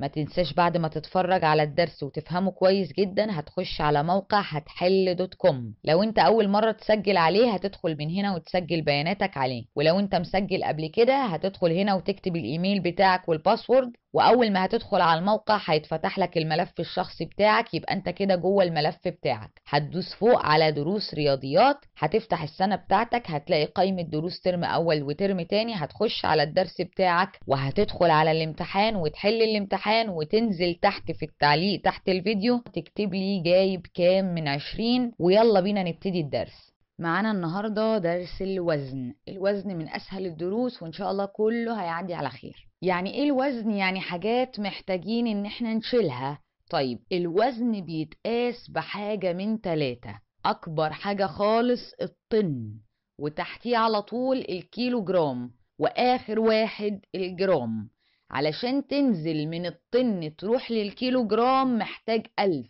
ما تنساش بعد ما تتفرج على الدرس وتفهمه كويس جدا هتخش على موقع هتحل دوت كوم لو انت اول مرة تسجل عليه هتدخل من هنا وتسجل بياناتك عليه ولو انت مسجل قبل كده هتدخل هنا وتكتب الايميل بتاعك والباسورد واول ما هتدخل على الموقع هيتفتح لك الملف الشخصي بتاعك يبقى انت كده جوه الملف بتاعك هتدوس فوق على دروس رياضيات هتفتح السنه بتاعتك هتلاقي قائمه دروس ترم اول وترم تاني هتخش على الدرس بتاعك وهتدخل على الامتحان وتحل الامتحان الامتحان وتنزل تحت في التعليق تحت الفيديو تكتب لي جايب كام من عشرين ويلا بينا نبتدي الدرس معانا النهاردة درس الوزن الوزن من أسهل الدروس وإن شاء الله كله هيعدي على خير يعني إيه الوزن؟ يعني حاجات محتاجين إن إحنا نشيلها طيب الوزن بيتقاس بحاجة من تلاتة أكبر حاجة خالص الطن وتحتيه على طول الكيلو جرام وآخر واحد الجرام علشان تنزل من الطن تروح للكيلو جرام محتاج ألف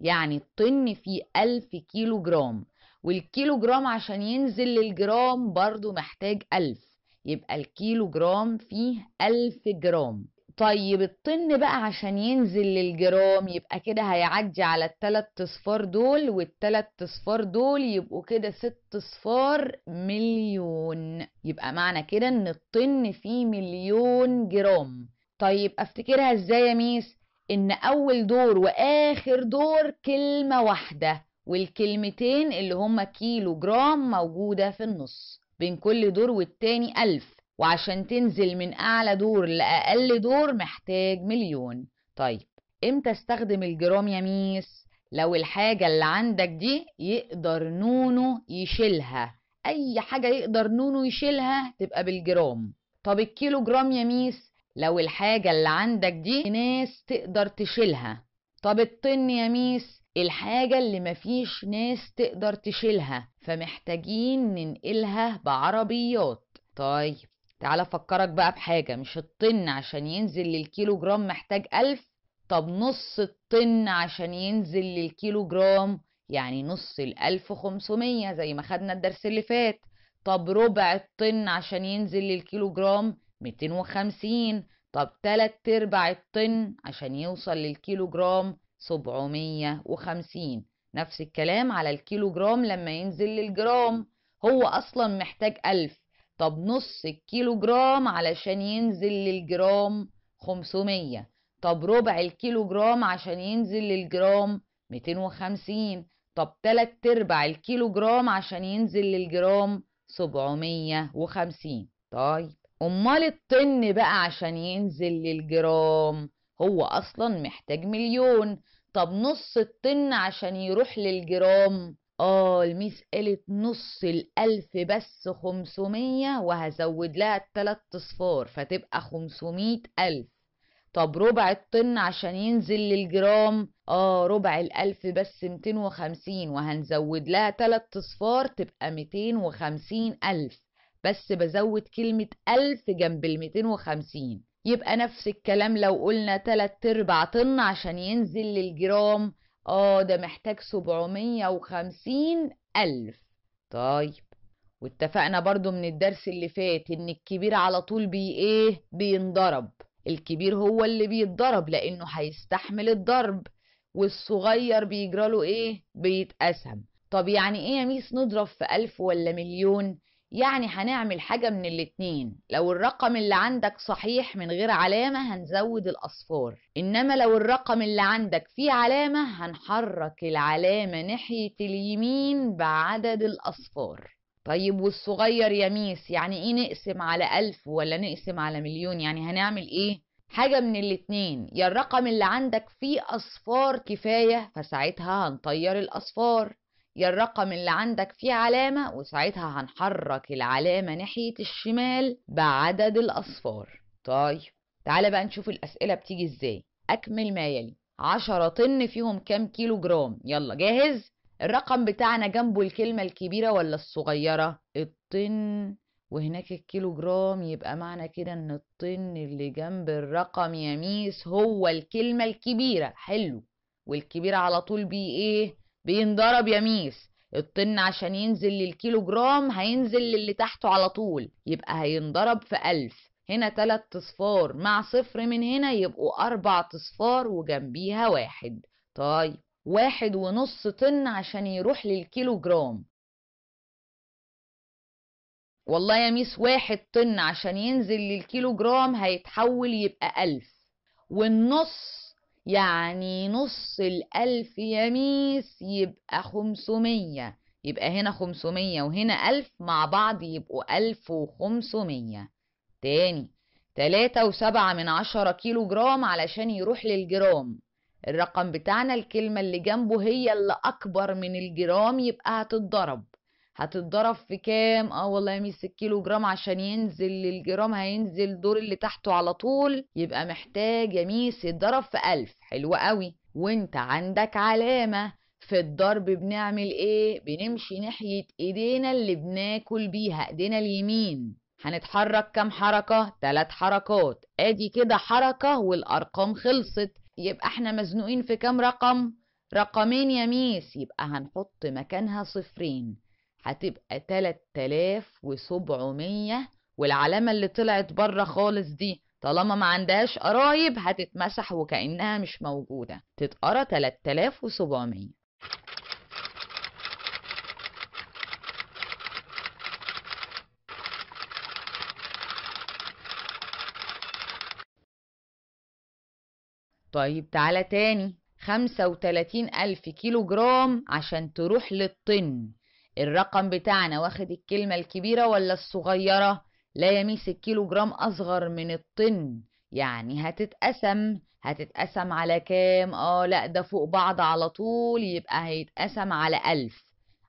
يعني الطن فيه ألف كيلو جرام والكيلو جرام عشان ينزل للجرام برضو محتاج ألف يبقى الكيلو جرام فيه ألف جرام طيب الطن بقى عشان ينزل للجرام يبقى كده هيعدي على التلات صفار دول والتلات صفار دول يبقوا كده ست صفار مليون يبقى معنى كده ان الطن فيه مليون جرام طيب افتكرها ازاي يا ميس ان اول دور واخر دور كلمة واحدة والكلمتين اللي هما كيلو جرام موجودة في النص بين كل دور والتاني ألف وعشان تنزل من أعلى دور لأقل دور محتاج مليون طيب إمتى استخدم الجرام يا ميس؟ لو الحاجة اللي عندك دي يقدر نونو يشيلها أي حاجة يقدر نونو يشيلها تبقى بالجرام طب الكيلو جرام يا ميس لو الحاجة اللي عندك دي ناس تقدر تشيلها طب الطن يا ميس الحاجة اللي مفيش ناس تقدر تشيلها فمحتاجين ننقلها بعربيات طيب تعالى افكرك بقى بحاجه مش الطن عشان ينزل للكيلو جرام محتاج ألف طب نص الطن عشان ينزل للكيلو جرام يعني نص الألف خمسمية زي ما خدنا الدرس اللي فات طب ربع الطن عشان ينزل للكيلو جرام ميتين وخمسين طب تلات ارباع الطن عشان يوصل للكيلو جرام سبعمية وخمسين نفس الكلام على الكيلو جرام لما ينزل للجرام هو أصلا محتاج ألف طب نص الكيلو جرام علشان ينزل للجرام 500 طب ربع الكيلو جرام عشان ينزل للجرام 250 طب تلات ارباع الكيلو جرام عشان ينزل للجرام 750 طيب امال الطن بقى عشان ينزل للجرام هو اصلا محتاج مليون طب نص الطن عشان يروح للجرام اه المسألة نص الألف بس خمسمية وهزود لها التلات أصفار فتبقى خمسمية ألف طب ربع الطن عشان ينزل للجرام اه ربع الألف بس ميتين وخمسين وهنزود لها تلات أصفار تبقى ميتين وخمسين ألف بس بزود كلمة ألف جنب الميتين وخمسين يبقى نفس الكلام لو قلنا تلات أرباع طن عشان ينزل للجرام اه ده محتاج سبعمية وخمسين ألف طيب واتفقنا برضو من الدرس اللي فات إن الكبير على طول بي إيه بينضرب الكبير هو اللي بيتضرب لأنه هيستحمل الضرب والصغير بيجراله إيه بيتقسم طب يعني إيه يا ميس نضرب في ألف ولا مليون يعني هنعمل حاجة من الاتنين لو الرقم اللي عندك صحيح من غير علامة هنزود الأصفار إنما لو الرقم اللي عندك فيه علامة هنحرك العلامة ناحية اليمين بعدد الأصفار طيب والصغير يا ميس يعني ايه نقسم على ألف ولا نقسم على مليون يعني هنعمل ايه حاجة من الاتنين يا الرقم اللي عندك فيه أصفار كفاية فساعتها هنطير الأصفار يا الرقم اللي عندك فيه علامة وساعتها هنحرك العلامة ناحية الشمال بعدد الأصفار طيب تعالى بقى نشوف الأسئلة بتيجي إزاي أكمل ما يلي عشرة طن فيهم كام كيلو جرام يلا جاهز الرقم بتاعنا جنبه الكلمة الكبيرة ولا الصغيرة الطن وهناك الكيلو جرام يبقى معنى كده ان الطن اللي جنب الرقم يا ميس هو الكلمة الكبيرة حلو والكبيرة على طول بيه ايه بينضرب يا ميس الطن عشان ينزل للكيلو جرام هينزل للي تحته على طول يبقى هينضرب في ألف هنا تلات تصفار مع صفر من هنا يبقوا أربع تصفار وجنبيها واحد طيب واحد ونص طن عشان يروح للكيلو جرام والله يا ميس واحد طن عشان ينزل للكيلو جرام هيتحول يبقى ألف والنص يعني نص الألف يميس يبقى خمسمية يبقى هنا خمسمية وهنا ألف مع بعض يبقوا ألف وخمسمية تاني تلاتة وسبعة من عشرة كيلو جرام علشان يروح للجرام الرقم بتاعنا الكلمة اللي جنبه هي اللي أكبر من الجرام يبقى هتتضرب هتتضرب في كام اه والله يا ميس الكيلو جرام عشان ينزل للجرام هينزل الدور اللي تحته على طول يبقى محتاج يا ميس يتضرب في ألف حلو قوي وانت عندك علامة في الضرب بنعمل ايه بنمشي ناحية ايدينا اللي بناكل بيها ايدينا اليمين هنتحرك كام حركة تلات حركات ادي كده حركة والارقام خلصت يبقى احنا مزنوقين في كام رقم رقمين يا ميس يبقى هنحط مكانها صفرين هتبقى 3700 والعلامة اللي طلعت بره خالص دي طالما ما عندهاش قرايب هتتمسح وكأنها مش موجودة تتقرى 3700 طيب تعالى تاني خمسة وتلاتين ألف كيلو جرام عشان تروح للطن الرقم بتاعنا واخد الكلمة الكبيرة ولا الصغيرة لا يميس الكيلو جرام أصغر من الطن يعني هتتقسم هتتقسم على كام اه لا ده فوق بعض على طول يبقى هيتقسم على ألف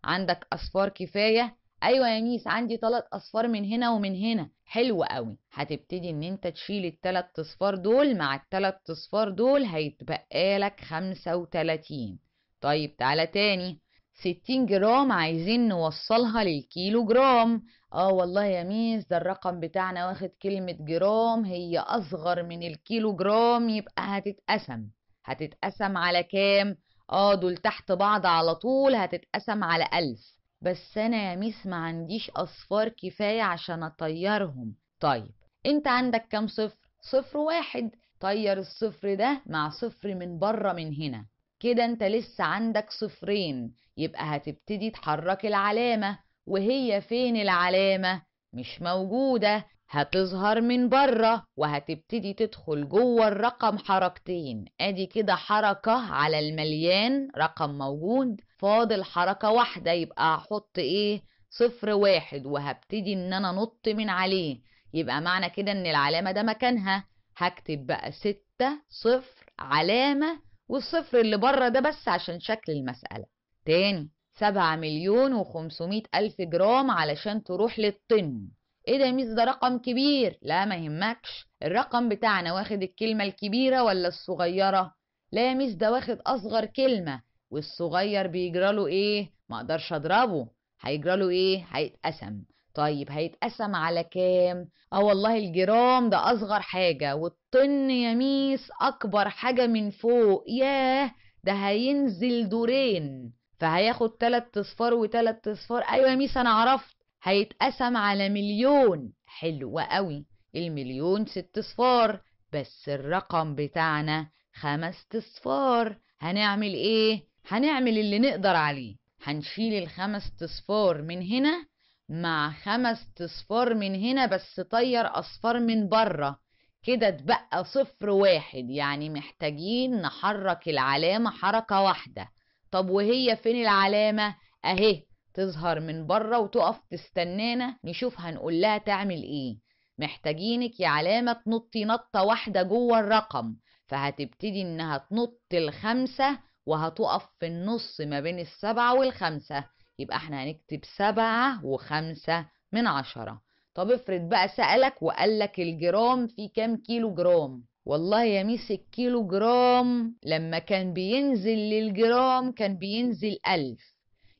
عندك أصفار كفاية أيوة يا ميس عندي تلات أصفار من هنا ومن هنا حلو قوي هتبتدي إن أنت تشيل التلات أصفار دول مع التلات أصفار دول هيتبقى لك خمسة وتلاتين طيب تعالى تاني ستين جرام عايزين نوصلها للكيلو جرام اه والله يا ميس ده الرقم بتاعنا واخد كلمة جرام هي أصغر من الكيلو جرام يبقى هتتقسم هتتقسم على كام؟ اه دول تحت بعض على طول هتتقسم على ألف بس أنا يا ميس ما عنديش أصفار كفاية عشان أطيرهم طيب أنت عندك كام صفر؟ صفر واحد طير الصفر ده مع صفر من بره من هنا كده انت لسه عندك صفرين يبقى هتبتدي تحرك العلامة وهي فين العلامة مش موجودة هتظهر من بره وهتبتدي تدخل جوه الرقم حركتين ادي كده حركة على المليان رقم موجود فاضل حركة واحدة يبقى هحط ايه صفر واحد وهبتدي ان انا نط من عليه يبقى معنى كده ان العلامة ده مكانها هكتب بقى ستة صفر علامة والصفر اللي بره ده بس عشان شكل المسألة تاني سبعة مليون وخمسمائة ألف جرام علشان تروح للطن ايه ده ميز ده رقم كبير لا ما يهمكش الرقم بتاعنا واخد الكلمة الكبيرة ولا الصغيرة لا يا ميز ده واخد أصغر كلمة والصغير بيجراله ايه ما اقدرش اضربه هيجراله ايه هيتقسم طيب هيتقسم على كام اه والله الجرام ده اصغر حاجه والطن يا ميس اكبر حاجه من فوق ياه ده هينزل دورين فهياخد تلات اصفار وتلات اصفار ايوه يا ميس انا عرفت هيتقسم على مليون حلوة قوي المليون ست اصفار بس الرقم بتاعنا خمس اصفار هنعمل ايه هنعمل اللي نقدر عليه هنشيل الخمس اصفار من هنا مع خمس اصفار من هنا بس طير اصفار من بره كده اتبقى صفر واحد يعني محتاجين نحرك العلامة حركة واحدة طب وهي فين العلامة اهي تظهر من بره وتقف تستنانا نشوف هنقول لها تعمل ايه محتاجينك يا علامة تنطي نطة واحدة جوه الرقم فهتبتدي انها تنط الخمسة وهتقف في النص ما بين السبعة والخمسة يبقى احنا هنكتب سبعة وخمسة من عشرة طب افرض بقى سألك وقالك الجرام في كام كيلو جرام والله يا ميس الكيلو جرام لما كان بينزل للجرام كان بينزل ألف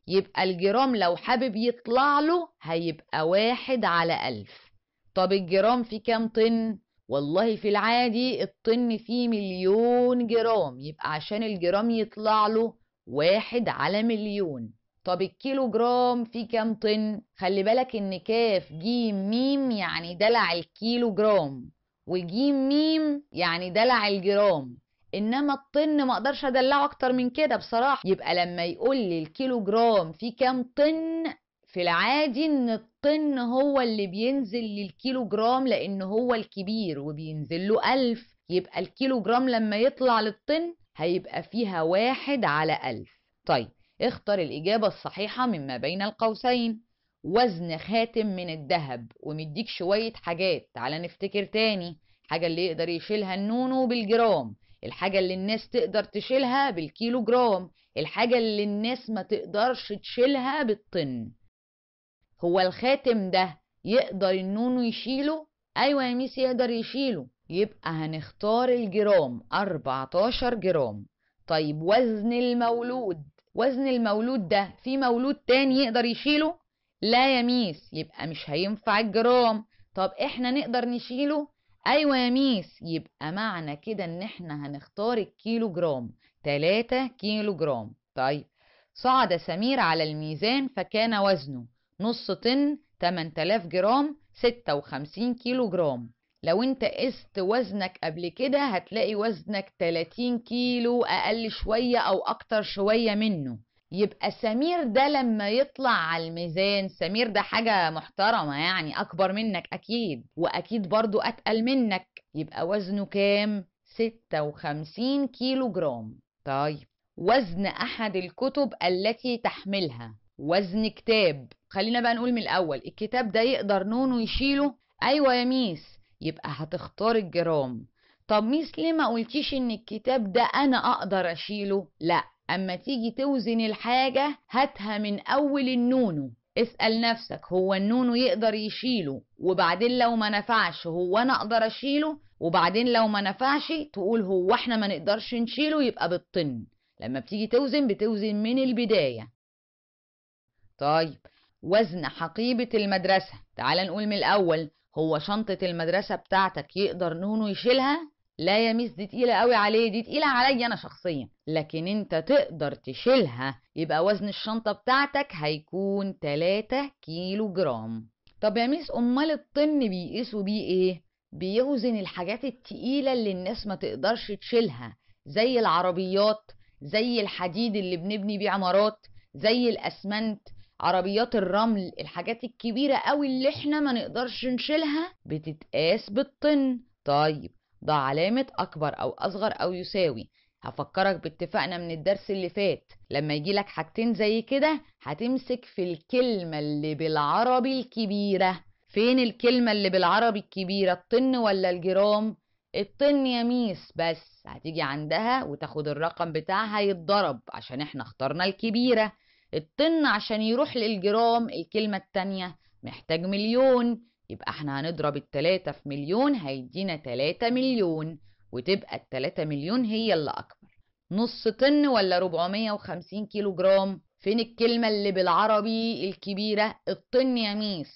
يبقى الجرام لو حابب يطلع له هيبقى واحد على ألف طب الجرام في كام طن؟ والله في العادي الطن فيه مليون جرام يبقى عشان الجرام يطلع له واحد على مليون طب الكيلو جرام فيه كام طن خلي بالك ان كاف جيم ميم e يعني دلع الكيلو جرام وجيم ميم e يعني دلع الجرام انما الطن ما اقدرش ادلعه اكتر من كده بصراحه يبقى لما يقول لي الكيلو جرام فيه كام طن في العادي ان الطن هو اللي بينزل للكيلو جرام لان هو الكبير وبينزل له ألف يبقى الكيلو جرام لما يطلع للطن هيبقى فيها واحد على ألف طيب اختر الإجابة الصحيحة مما بين القوسين وزن خاتم من الذهب ومديك شوية حاجات تعالى نفتكر تاني حاجة اللي يقدر يشيلها النونو بالجرام الحاجة اللي الناس تقدر تشيلها بالكيلو جرام الحاجة اللي الناس ما تقدرش تشيلها بالطن هو الخاتم ده يقدر النونو يشيله أيوة يا ميس يقدر يشيله يبقى هنختار الجرام 14 جرام طيب وزن المولود وزن المولود ده في مولود تاني يقدر يشيله لا يميس يبقى مش هينفع الجرام طب احنا نقدر نشيله ايوه يا ميس يبقى معنى كده ان احنا هنختار الكيلو جرام 3 كيلو جرام طيب صعد سمير على الميزان فكان وزنه نص طن 8000 جرام 56 كيلو جرام لو انت قست وزنك قبل كده هتلاقي وزنك 30 كيلو اقل شوية او اكتر شوية منه يبقى سمير ده لما يطلع على الميزان سمير ده حاجة محترمة يعني اكبر منك اكيد واكيد برضو اتقل منك يبقى وزنه كام 56 كيلو جرام طيب وزن احد الكتب التي تحملها وزن كتاب خلينا بقى نقول من الاول الكتاب ده يقدر نونو يشيله ايوه يا ميس يبقى هتختار الجرام طب ميس ليه ما قلتيش ان الكتاب ده انا اقدر اشيله لا اما تيجي توزن الحاجة هاتها من اول النونو اسأل نفسك هو النونو يقدر يشيله وبعدين لو ما نفعش هو انا اقدر اشيله وبعدين لو ما نفعش تقول هو احنا ما نقدرش نشيله يبقى بالطن لما بتيجي توزن بتوزن من البداية طيب وزن حقيبة المدرسة تعال نقول من الاول هو شنطة المدرسة بتاعتك يقدر نونو يشيلها؟ لا يا ميس دي تقيلة قوي عليه دي تقيلة عليا أنا شخصيا لكن أنت تقدر تشيلها يبقى وزن الشنطة بتاعتك هيكون 3 كيلو جرام طب يا ميس أمال الطن بيقيسوا بيه إيه؟ بيوزن الحاجات التقيلة اللي الناس ما تقدرش تشيلها زي العربيات زي الحديد اللي بنبني بيه عمارات زي الأسمنت عربيات الرمل الحاجات الكبيرة قوي اللي احنا ما نقدرش نشيلها بتتقاس بالطن طيب ده علامة أكبر أو أصغر أو يساوي هفكرك باتفاقنا من الدرس اللي فات لما يجيلك حاجتين زي كده هتمسك في الكلمة اللي بالعربي الكبيرة فين الكلمة اللي بالعربي الكبيرة الطن ولا الجرام؟ الطن يا ميس بس هتيجي عندها وتاخد الرقم بتاعها يتضرب عشان احنا اخترنا الكبيرة الطن عشان يروح للجرام الكلمة التانية محتاج مليون يبقى احنا هنضرب التلاتة في مليون هيدينا تلاتة مليون وتبقى التلاتة مليون هي اللي أكبر نص طن ولا ربعمية وخمسين كيلو جرام فين الكلمة اللي بالعربي الكبيرة الطن يا ميس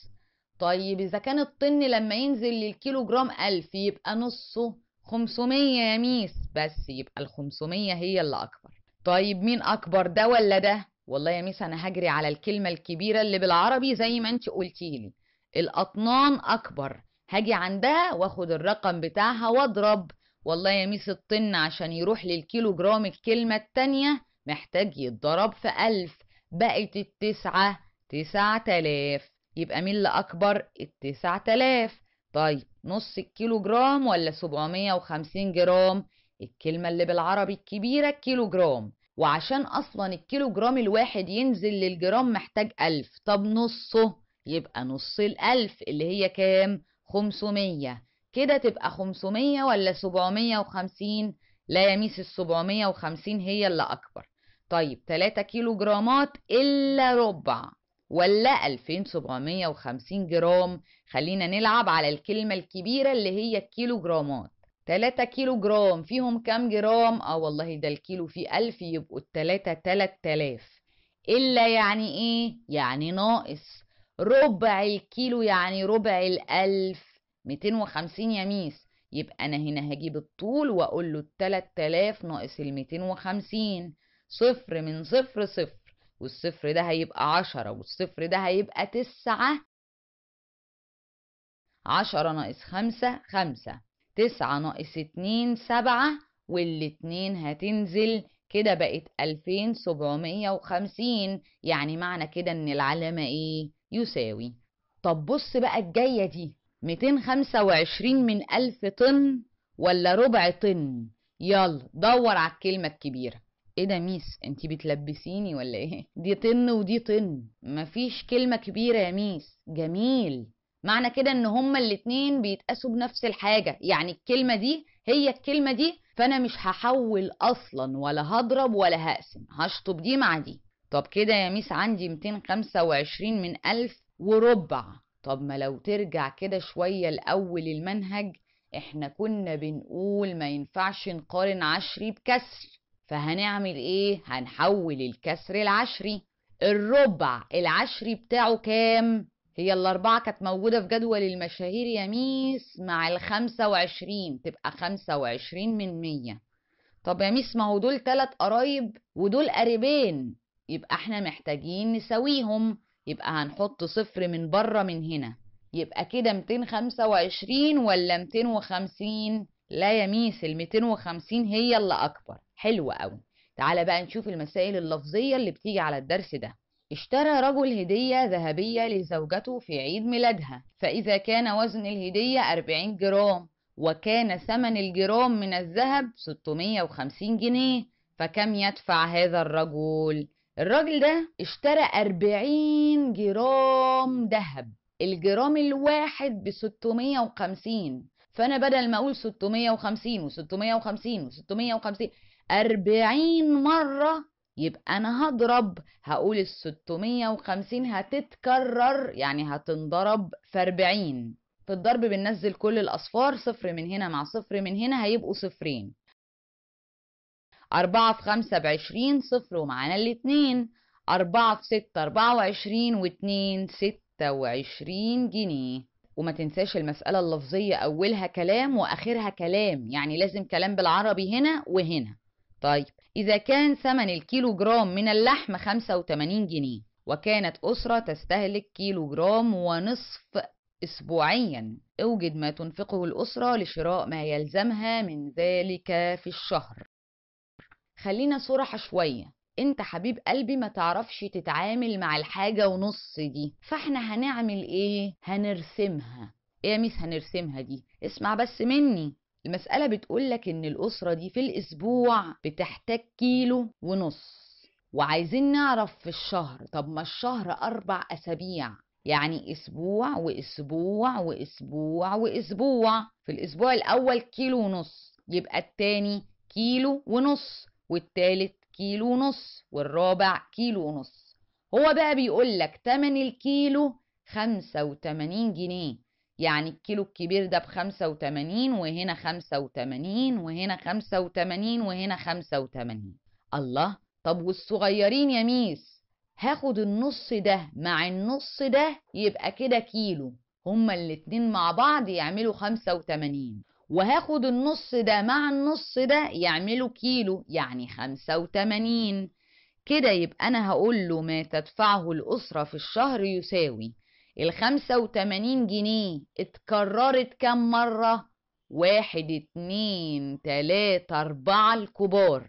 طيب إذا كان الطن لما ينزل للكيلو جرام ألف يبقى نصه خمسمية يا ميس بس يبقى الخمسمية هي اللي أكبر طيب مين أكبر ده ولا ده والله يا ميس انا هجري على الكلمه الكبيره اللي بالعربي زي ما انت قلتي لي الاطنان اكبر هاجي عندها واخد الرقم بتاعها واضرب والله يا ميس الطن عشان يروح للكيلو جرام الكلمه التانيه محتاج يتضرب في ألف بقت التسعة تسعة تلاف يبقى مين اللي أكبر التسعة تلاف طيب نص الكيلو جرام ولا سبعمية وخمسين جرام الكلمة اللي بالعربي الكبيرة كيلو جرام وعشان اصلا الكيلو جرام الواحد ينزل للجرام محتاج ألف طب نصه يبقى نص الألف اللي هي كام خمسمية كده تبقى خمسمية ولا سبعمية وخمسين لا يميس السبعمية وخمسين هي اللي أكبر طيب تلاتة كيلو جرامات إلا ربع ولا الفين سبعمية وخمسين جرام خلينا نلعب على الكلمة الكبيرة اللي هي الكيلو جرامات 3 كيلو جرام فيهم كام جرام اه والله ده الكيلو فيه 1000 يبقوا التلاتة 3000 الا يعني ايه يعني ناقص ربع الكيلو يعني ربع الألف 250 يا ميس يبقى انا هنا هجيب الطول واقول له التلات تلاف ناقص ال 250 صفر من صفر صفر والصفر ده هيبقى 10 والصفر ده هيبقى 9 10 ناقص 5 5 تسعة ناقص اتنين سبعة والاتنين هتنزل كده بقت ألفين سبعمية وخمسين يعني معنى كده إن العلامة إيه يساوي طب بص بقى الجاية دي ميتين خمسة وعشرين من ألف طن ولا ربع طن يلا دور على الكلمة الكبيرة ايه ده ميس انت بتلبسيني ولا ايه دي طن ودي طن مفيش كلمة كبيرة يا ميس جميل معنى كده ان هما الاتنين بيتقاسوا بنفس الحاجة يعني الكلمة دي هي الكلمة دي فانا مش هحول اصلا ولا هضرب ولا هقسم هشطب دي مع دي طب كده يا ميس عندي 225 من ألف وربع طب ما لو ترجع كده شوية لأول المنهج احنا كنا بنقول ما ينفعش نقارن عشري بكسر فهنعمل ايه هنحول الكسر العشري الربع العشري بتاعه كام هي الأربعة كانت موجودة في جدول المشاهير يا ميس مع الخمسة وعشرين تبقى خمسة وعشرين من مية طب يا ميس ما هو دول تلات قرايب ودول قريبين يبقى احنا محتاجين نساويهم يبقى هنحط صفر من بره من هنا يبقى كده 225 ولا 250 لا يا ميس ال 250 هي اللي أكبر حلو قوي تعالى بقى نشوف المسائل اللفظية اللي بتيجي على الدرس ده اشترى رجل هدية ذهبية لزوجته في عيد ميلادها فإذا كان وزن الهدية 40 جرام وكان ثمن الجرام من الذهب 650 جنيه فكم يدفع هذا الرجل؟ الرجل ده اشترى 40 جرام ذهب الجرام الواحد ب 650 فأنا بدل ما أقول 650 و650 و650 40 مرة يبقى انا هضرب هقول الستمية وخمسين هتتكرر يعني هتنضرب في أربعين في الضرب بننزل كل الاصفار صفر من هنا مع صفر من هنا هيبقوا صفرين أربعة في خمسة بعشرين صفر ومعانا الاتنين أربعة في ستة أربعة وعشرين واتنين ستة وعشرين جنيه وما تنساش المسألة اللفظية أولها كلام وآخرها كلام يعني لازم كلام بالعربي هنا وهنا طيب إذا كان ثمن الكيلو جرام من اللحم 85 جنيه وكانت أسرة تستهلك كيلو جرام ونصف أسبوعيا اوجد ما تنفقه الأسرة لشراء ما يلزمها من ذلك في الشهر خلينا صرح شوية انت حبيب قلبي ما تعرفش تتعامل مع الحاجة ونص دي فاحنا هنعمل ايه هنرسمها ايه يا ميس هنرسمها دي اسمع بس مني المسألة بتقول لك إن الأسرة دي في الأسبوع بتحتاج كيلو ونص وعايزين نعرف في الشهر طب ما الشهر أربع أسابيع يعني أسبوع وأسبوع وأسبوع وأسبوع في الأسبوع الأول كيلو ونص يبقى التاني كيلو ونص والتالت كيلو ونص والرابع كيلو ونص هو بقى بيقول لك تمن الكيلو 85 جنيه يعني الكيلو الكبير ده بخمسة وتمانين وهنا خمسة وتمانين وهنا خمسة وتمانين وهنا خمسة وتمانين الله طب والصغيرين يا ميس هاخد النص ده مع النص ده يبقى كده كيلو هما الاتنين مع بعض يعملوا خمسة وتمانين وهاخد النص ده مع النص ده يعملوا كيلو يعني خمسة وتمانين كده يبقى أنا هقول له ما تدفعه الأسرة في الشهر يساوي ال 85 جنيه اتكررت كم مرة؟ واحد اتنين تلاتة أربعة الكبار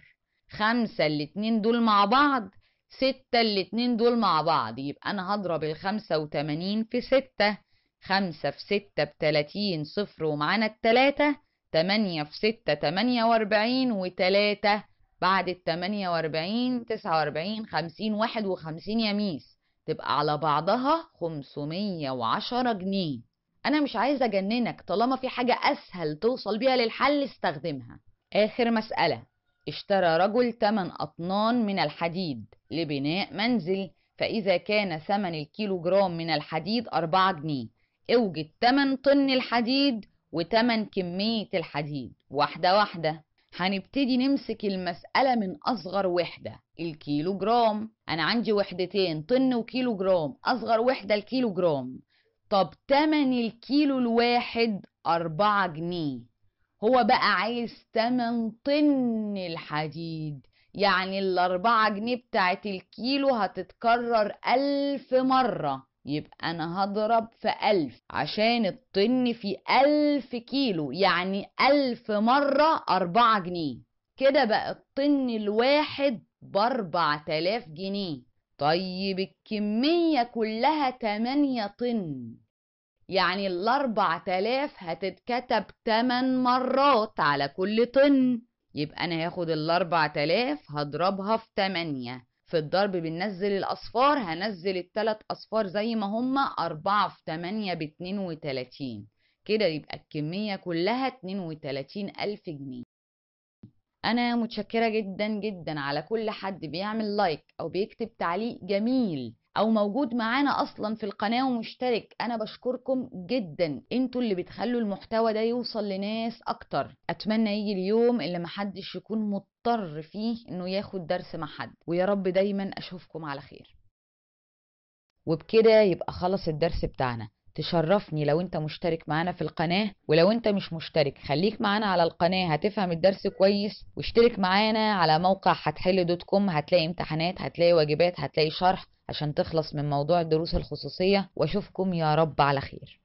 خمسة الاتنين دول مع بعض ستة الاتنين دول مع بعض يبقى أنا هضرب الخمسة وتمانين في ستة خمسة في ستة بتلاتين صفر ومعانا التلاتة تمانية في ستة تمانية وأربعين وتلاتة بعد التمانية وأربعين تسعة وأربعين خمسين واحد وخمسين يميس تبقى على بعضها 510 جنيه انا مش عايزه اجننك طالما في حاجه اسهل توصل بيها للحل استخدمها اخر مساله اشترى رجل 8 اطنان من الحديد لبناء منزل فاذا كان ثمن الكيلوجرام من الحديد 4 جنيه اوجد 8 طن الحديد و8 كميه الحديد واحده واحده هنبتدي نمسك المسألة من أصغر وحدة الكيلو جرام أنا عندي وحدتين طن وكيلو جرام أصغر وحدة الكيلو جرام طب تمن الكيلو الواحد أربعة جنيه هو بقى عايز تمن طن الحديد يعني الأربعة جنيه بتاعت الكيلو هتتكرر ألف مرة يبقى أنا هضرب في ألف عشان الطن في ألف كيلو يعني ألف مرة أربعة جنيه كده بقى الطن الواحد بأربع تلاف جنيه طيب الكمية كلها تمانية طن يعني الأربع تلاف هتتكتب تمن مرات على كل طن يبقى أنا هاخد الأربع تلاف هضربها في تمانية في الضرب بننزل الأصفار هنزل التلات أصفار زي ما هما أربعة في تمانية باتنين وتلاتين كده يبقى الكمية كلها اتنين وتلاتين ألف جنيه أنا متشكرة جدا جدا على كل حد بيعمل لايك أو بيكتب تعليق جميل او موجود معانا اصلا في القناه ومشترك انا بشكركم جدا انتوا اللي بتخلوا المحتوى ده يوصل لناس اكتر اتمنى يجي اليوم اللي محدش يكون مضطر فيه انه ياخد درس مع حد ويا رب دايما اشوفكم على خير وبكده يبقى خلص الدرس بتاعنا تشرفني لو انت مشترك معانا في القناة ولو انت مش مشترك خليك معانا على القناة هتفهم الدرس كويس واشترك معانا على موقع هتحل دوت كوم هتلاقي امتحانات هتلاقي واجبات هتلاقي شرح عشان تخلص من موضوع الدروس الخصوصية واشوفكم يا رب على خير